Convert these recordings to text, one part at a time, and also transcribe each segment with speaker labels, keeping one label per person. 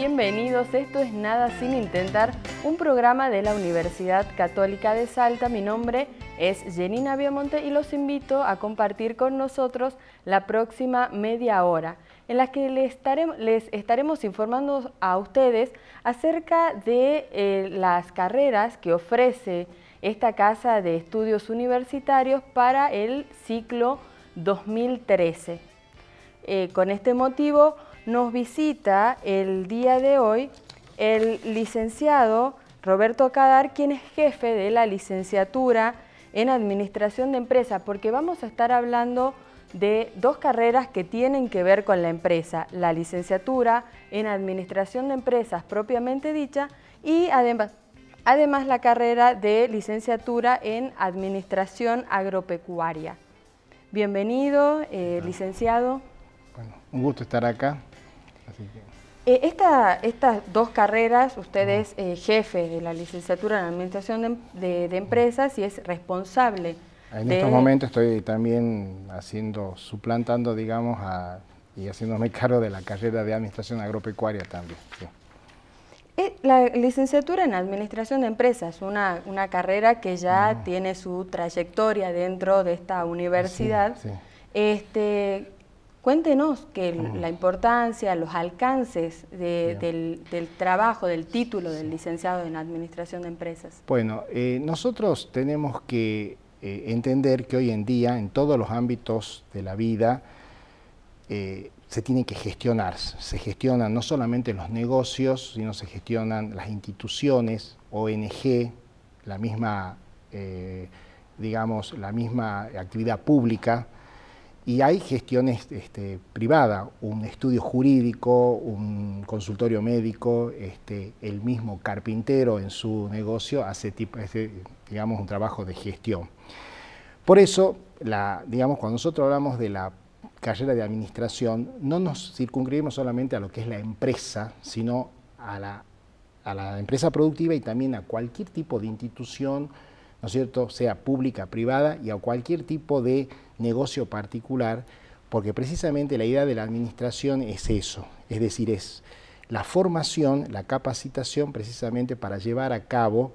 Speaker 1: bienvenidos. Esto es Nada sin Intentar, un programa de la Universidad Católica de Salta. Mi nombre es Jenina Viamonte y los invito a compartir con nosotros la próxima media hora en la que les, estaremos, informando a ustedes acerca de eh, las carreras que ofrece esta Casa de Estudios Universitarios para el ciclo 2013. Eh, con este motivo nos visita el día de hoy el licenciado Roberto Cadar, quien es jefe de la licenciatura en Administración de Empresas, porque vamos a estar hablando de dos carreras que tienen que ver con la empresa, la licenciatura en Administración de Empresas propiamente dicha y además, la carrera de licenciatura en Administración Agropecuaria. Bienvenido, eh, licenciado.
Speaker 2: Bueno, un gusto estar acá.
Speaker 1: Así eh, esta, estas dos carreras, usted es eh, jefe de la licenciatura en Administración de, Empresas y es responsable.
Speaker 2: En estos momentos estoy también haciendo, suplantando, digamos, a, y haciéndome cargo de la carrera de Administración Agropecuaria también.
Speaker 1: Eh, la licenciatura en Administración de Empresas, una, una carrera que ya tiene su trayectoria dentro de esta universidad. Este, Cuéntenos que la importancia, los alcances del, trabajo, del título del licenciado en Administración de Empresas.
Speaker 2: Bueno, eh, nosotros tenemos que eh, entender que hoy en día en todos los ámbitos de la vida eh, se tiene que gestionar, se gestionan no solamente los negocios, sino se gestionan las instituciones, ONG, la misma, digamos, la misma actividad pública, y hay gestiones este, privadas, un estudio jurídico, un consultorio médico, este, el mismo carpintero en su negocio hace, digamos, un trabajo de gestión. Por eso, digamos, cuando nosotros hablamos de la carrera de administración, no nos circunscribimos solamente a lo que es la empresa, sino a la, a la empresa productiva y también a cualquier tipo de institución, ¿no cierto?, sea pública, privada y a cualquier tipo de negocio particular, porque precisamente la idea de la administración es eso, es decir, es la formación, la capacitación precisamente para llevar a cabo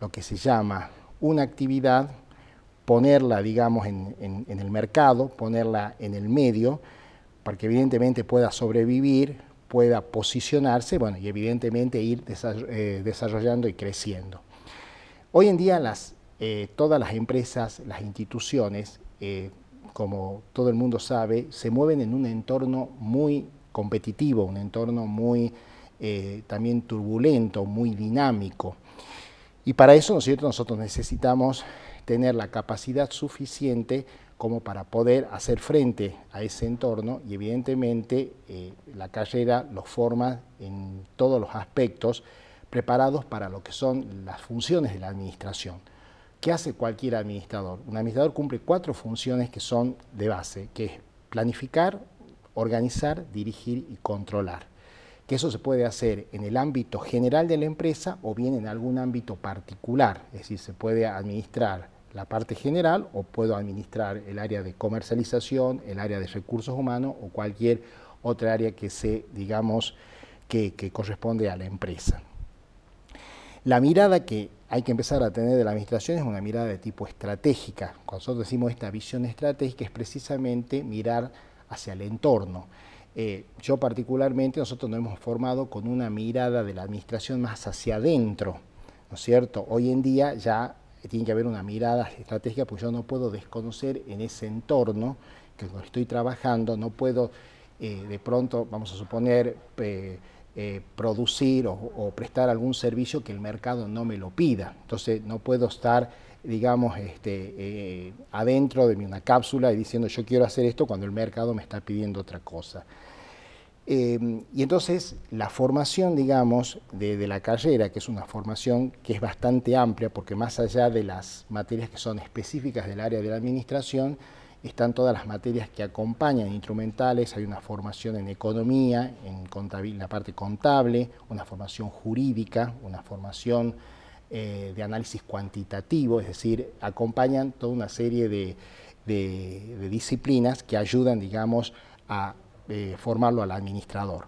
Speaker 2: lo que se llama una actividad, ponerla, digamos, en, en el mercado, ponerla en el medio, para que evidentemente pueda sobrevivir, pueda posicionarse, bueno, y evidentemente ir eh, desarrollando y creciendo. Hoy en día las eh, todas las empresas, las instituciones, eh, como todo el mundo sabe, se mueven en un entorno muy competitivo, un entorno muy eh, también turbulento, muy dinámico. Y para eso, ¿no es cierto? nosotros necesitamos tener la capacidad suficiente como para poder hacer frente a ese entorno y evidentemente la carrera los forma en todos los aspectos preparados para lo que son las funciones de la administración. ¿Qué hace cualquier administrador? Un administrador cumple cuatro funciones que son de base, que es planificar, organizar, dirigir y controlar. Que eso se puede hacer en el ámbito general de la empresa o bien en algún ámbito particular, es decir, se puede administrar la parte general o puedo administrar el área de comercialización, el área de recursos humanos o cualquier otra área que se, digamos, que corresponde a la empresa. La mirada que hay que empezar a tener de la administración es una mirada de tipo estratégica. Cuando nosotros decimos esta visión estratégica es precisamente mirar hacia el entorno. Eh, yo particularmente, nosotros nos hemos formado con una mirada de la administración más hacia adentro, ¿no es cierto? Hoy en día ya tiene que haber una mirada estratégica porque yo no puedo desconocer en ese entorno que estoy trabajando, no puedo eh, de pronto, vamos a suponer, eh, eh, producir o, prestar algún servicio que el mercado no me lo pida. Entonces no puedo estar, digamos, este, eh, adentro de una cápsula y diciendo yo quiero hacer esto cuando el mercado me está pidiendo otra cosa. Em, y entonces la formación, digamos, de, de, la carrera, que es una formación que es bastante amplia, porque más allá de las materias que son específicas del área de la administración, están todas las materias que acompañan instrumentales, hay una formación en economía, en, la parte contable, una formación jurídica, una formación eh, de análisis cuantitativo, es decir, acompañan toda una serie de, disciplinas que ayudan, digamos, a eh, formarlo al administrador.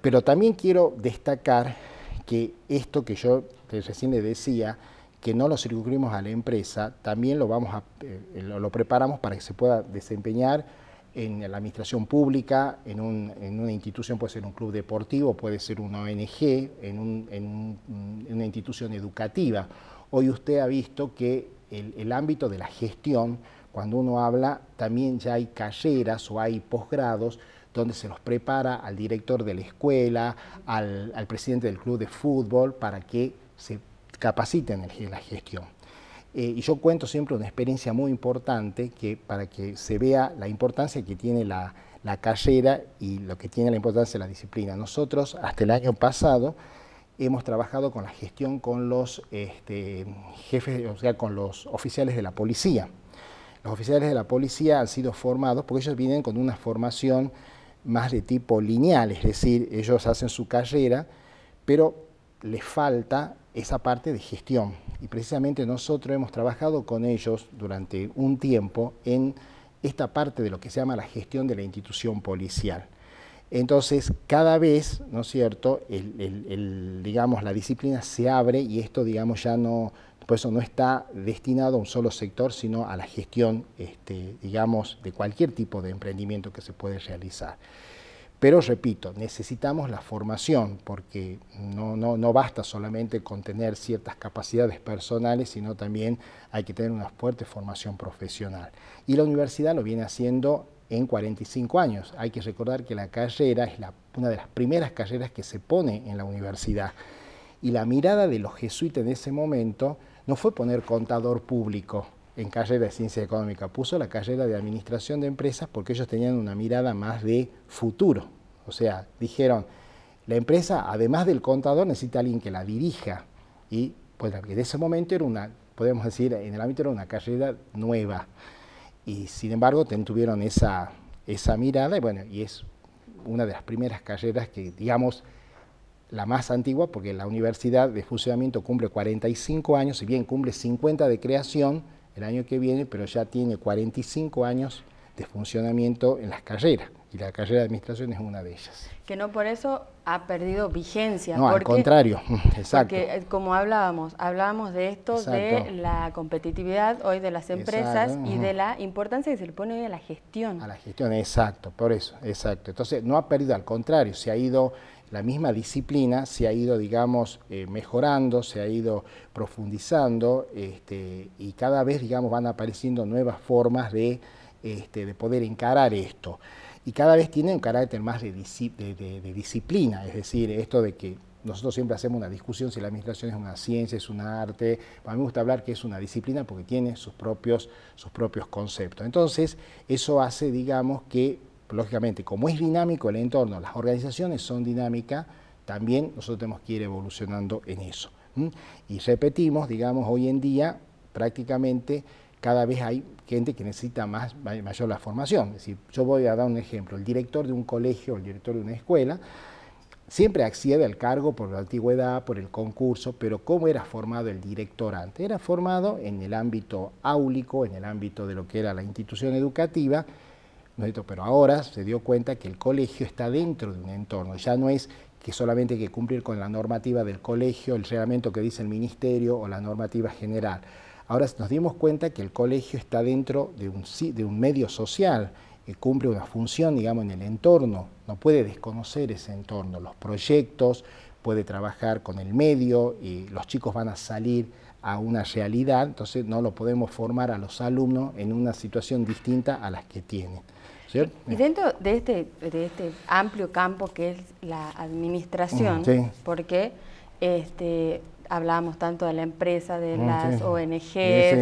Speaker 2: Pero también quiero destacar que esto que yo recién le decía, que no lo circunscribimos a la empresa, también lo, vamos a, eh, lo, preparamos para que se pueda desempeñar en la administración pública, en, una institución, puede ser un club deportivo, puede ser una ONG, en, una institución educativa. Hoy usted ha visto que el, el ámbito de la gestión, cuando uno habla, también ya hay carreras o hay posgrados donde se los prepara al director de la escuela, al, al presidente del club de fútbol, para que se capaciten en la gestión. Eh, y yo cuento siempre una experiencia muy importante que, para que se vea la importancia que tiene la, la carrera y lo que tiene la importancia de la disciplina. Nosotros, hasta el año pasado, hemos trabajado con la gestión con los este, jefes, o sea, con los oficiales de la policía. Los oficiales de la policía han sido formados porque ellos vienen con una formación más de tipo lineal, es decir, ellos hacen su carrera, pero les falta esa parte de gestión. Y precisamente nosotros hemos trabajado con ellos durante un tiempo en esta parte de lo que se llama la gestión de la institución policial. Entonces, cada vez, ¿no es cierto?, digamos, la disciplina se abre y esto, digamos, ya no, pues no está destinado a un solo sector, sino a la gestión, este, digamos, de cualquier tipo de emprendimiento que se puede realizar. Pero repito, necesitamos la formación porque no, basta solamente con tener ciertas capacidades personales, sino también hay que tener una fuerte formación profesional. Y la universidad lo viene haciendo en 45 años. Hay que recordar que la carrera es una de las primeras carreras que se pone en la universidad. Y la mirada de los jesuitas en ese momento no fue poner contador público, en carrera de ciencia económica, puso la carrera de administración de empresas porque ellos tenían una mirada más de futuro. O sea, dijeron, la empresa, además del contador, necesita alguien que la dirija. Y pues en ese momento era una, podemos decir, en el ámbito era una carrera nueva. Y sin embargo, tuvieron esa, mirada y bueno, y es una de las primeras carreras que, digamos, la más antigua, porque la universidad de funcionamiento cumple 45 años, si bien cumple 50 de creación, el año que viene, pero ya tiene 45 años de funcionamiento en las carreras y la carrera de administración es una de ellas.
Speaker 1: Que no por eso ha perdido vigencia. No, al contrario, exacto. Porque como hablábamos, hablábamos de esto, de la competitividad hoy de las empresas y de la importancia que se le pone hoy a la gestión. A la
Speaker 2: gestión, exacto, por eso, exacto. Entonces no ha perdido, al contrario, se ha ido la misma disciplina se ha ido, digamos, eh, mejorando, se ha ido profundizando este, y cada vez, digamos, van apareciendo nuevas formas de, este, de poder encarar esto y cada vez tiene un carácter más de, disciplina, es decir, esto de que nosotros siempre hacemos una discusión si la administración es una ciencia, es un arte, a mí me gusta hablar que es una disciplina porque tiene sus propios, sus propios conceptos. Entonces, eso hace, digamos, que, lógicamente, como es dinámico el entorno, las organizaciones son dinámicas, también nosotros tenemos que ir evolucionando en eso. Y repetimos, digamos, hoy en día prácticamente cada vez hay gente que necesita más, mayor la formación. Es decir, yo voy a dar un ejemplo. El director de un colegio, el director de una escuela, siempre accede al cargo por la antigüedad, por el concurso, pero ¿cómo era formado el director antes? Era formado en el ámbito áulico, en el ámbito de lo que era la institución educativa, pero ahora se dio cuenta que el colegio está dentro de un entorno, ya no es que solamente hay que cumplir con la normativa del colegio, el reglamento que dice el ministerio o la normativa general. Ahora nos dimos cuenta que el colegio está dentro de un, medio social, que eh, cumple una función, digamos, en el entorno, no puede desconocer ese entorno, los proyectos, puede trabajar con el medio y los chicos van a salir a una realidad, entonces no lo podemos formar a los alumnos en una situación distinta a las que tienen. Y
Speaker 1: dentro este, de este, amplio campo que es la administración, mm, porque este, hablábamos tanto de la empresa, de ah, las ONGs,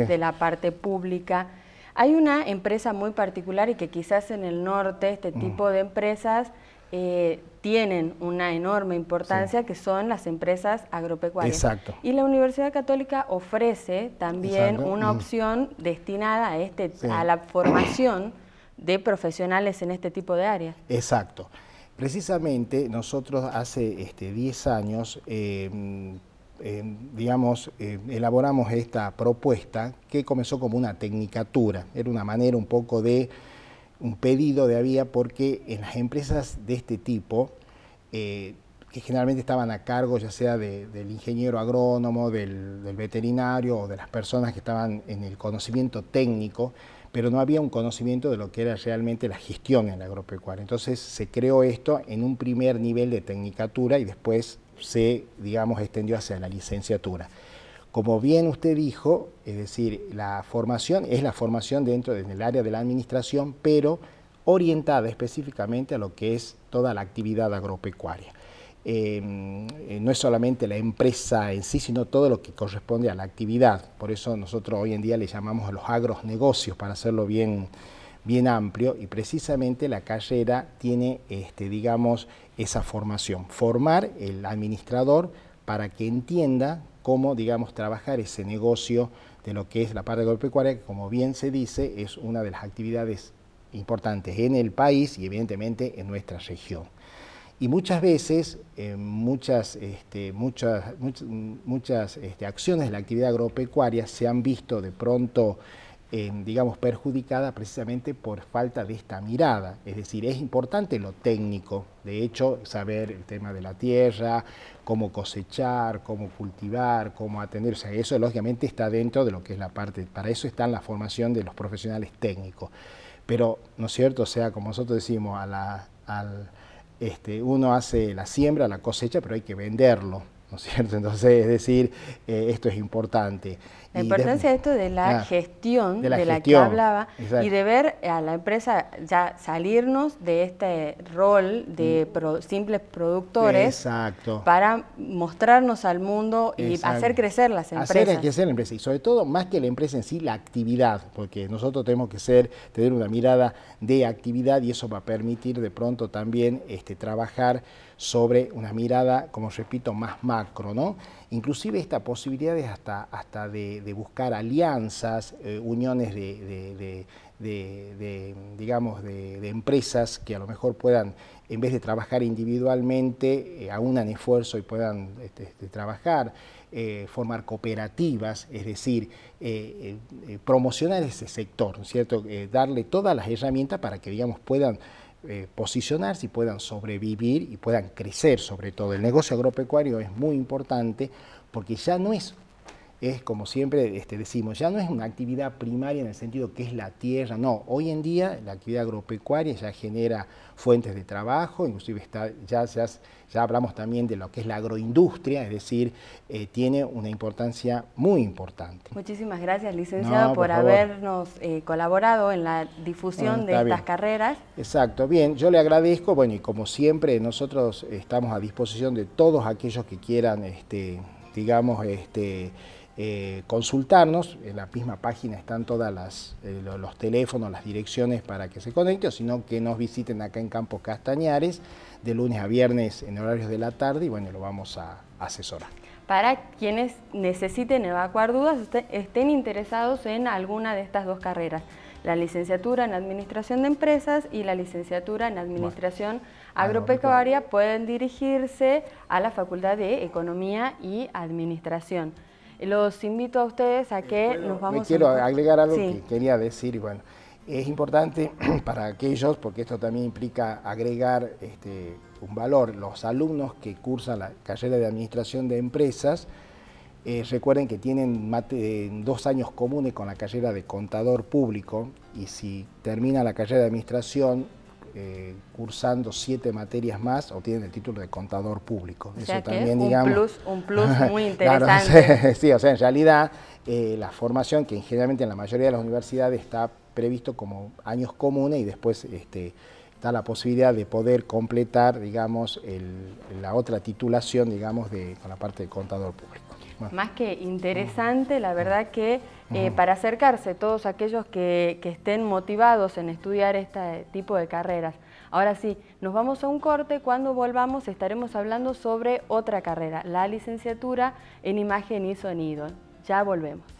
Speaker 1: de la parte pública. Hay una empresa muy particular y que quizás en el norte este mm. tipo de empresas eh, tienen una enorme importancia, que son las empresas agropecuarias. Exacto. Y la Universidad Católica ofrece también una mm. opción destinada a, este, a la formación de profesionales en este tipo de áreas.
Speaker 2: Exacto. Precisamente nosotros hace este, 10 años em, eh, digamos, eh, elaboramos esta propuesta que comenzó como una tecnicatura, era una manera un poco de un pedido de había porque en las empresas de este tipo, eh, que generalmente estaban a cargo ya sea del ingeniero agrónomo, del, veterinario o de las personas que estaban en el conocimiento técnico, pero no había un conocimiento de lo que era realmente la gestión en la agropecuaria. Entonces se creó esto en un primer nivel de tecnicatura y después se, digamos, extendió hacia la licenciatura. Como bien usted dijo, es decir, la formación es la formación dentro del área de la administración, pero orientada específicamente a lo que es toda la actividad agropecuaria. Em, eh, no es solamente la empresa en sí, sino todo lo que corresponde a la actividad. Por eso nosotros hoy en día le llamamos a los agronegocios, para hacerlo bien, bien amplio y precisamente la carrera tiene, este, digamos, esa formación, formar el administrador para que entienda cómo, digamos, trabajar ese negocio de lo que es la parte agropecuaria, que como bien se dice, es una de las actividades importantes en el país y evidentemente en nuestra región. Y muchas veces, eh, muchas, este, muchas, este, acciones de la actividad agropecuaria se han visto de pronto digamos, perjudicada precisamente por falta de esta mirada. Es decir, es importante lo técnico, de hecho, saber el tema de la tierra, cómo cosechar, cómo cultivar, cómo atender. O sea, eso lógicamente está dentro de lo que es la parte, para eso está en la formación de los profesionales técnicos. Pero, ¿no es cierto? O sea, como nosotros decimos, a la, este, uno hace la siembra, la cosecha, pero hay que venderlo cierto? Entonces, es decir, eh, esto es importante. La importancia
Speaker 1: de, esto de la ah, gestión de la, que hablaba y de ver a la empresa ya salirnos de este rol de mm. simples productores para mostrarnos al mundo y hacer crecer las empresas. Hacer crecer
Speaker 2: la empresa y sobre todo, más que la empresa en sí, la actividad, porque nosotros tenemos que ser, tener una mirada de actividad y eso va a permitir de pronto también este, trabajar sobre una mirada, como repito, más macro, ¿no? Inclusive esta posibilidad es hasta, hasta de, buscar alianzas, eh, uniones de, digamos, de, empresas que a lo mejor puedan, en vez de trabajar individualmente, eh, aunan esfuerzo y puedan este, este, trabajar. Eh, formar cooperativas, es decir, promocionar ese sector, ¿cierto? darle todas las herramientas para que, digamos, puedan eh, posicionarse y puedan sobrevivir y puedan crecer sobre todo. El negocio agropecuario es muy importante porque ya no es, es como siempre este, decimos, ya no es una actividad primaria en el sentido que es la tierra, no, hoy en día la actividad agropecuaria ya genera fuentes de trabajo, inclusive está, ya se ha ya hablamos también de lo que es la agroindustria, es decir, eh, tiene una importancia muy importante.
Speaker 1: Muchísimas gracias, licenciado, por, habernos eh, colaborado en la difusión de estas carreras.
Speaker 2: Exacto, bien, yo le agradezco, bueno, y como siempre, nosotros estamos a disposición de todos aquellos que quieran, este, digamos, este, eh, consultarnos. En la misma página están todos los teléfonos, las direcciones para que se conecten, sino que nos visiten acá en Campos Castañares de lunes a viernes en horarios de la tarde y bueno, lo vamos a asesorar.
Speaker 1: Para quienes necesiten evacuar dudas, estén interesados en alguna de estas dos carreras, la licenciatura en Administración de Empresas y la licenciatura en Administración Agropecuaria, pueden dirigirse a la Facultad de Economía y Administración los invito a ustedes a eh, que nos vamos... Me quiero agregar algo que
Speaker 2: quería decir, y bueno, es importante para aquellos, porque esto también implica agregar este, un valor, los alumnos que cursan la carrera de Administración de Empresas, eh, recuerden que tienen eh, dos años comunes con la carrera de Contador Público y si termina la carrera de Administración eh, cursando siete materias más, obtienen el título de Contador Público. Eso también, digamos, un plus muy interesante. sí, o sea, en realidad la formación que generalmente en la mayoría de las universidades está previsto como años comunes y después este, está la posibilidad de poder completar, digamos, la otra titulación, digamos, de, con la parte de contador público.
Speaker 1: Más que interesante, la verdad que eh, para acercarse todos aquellos que, estén motivados en estudiar este tipo de carreras. Ahora sí, nos vamos a un corte, cuando volvamos estaremos hablando sobre otra carrera, la licenciatura en imagen y sonido. Ya volvemos.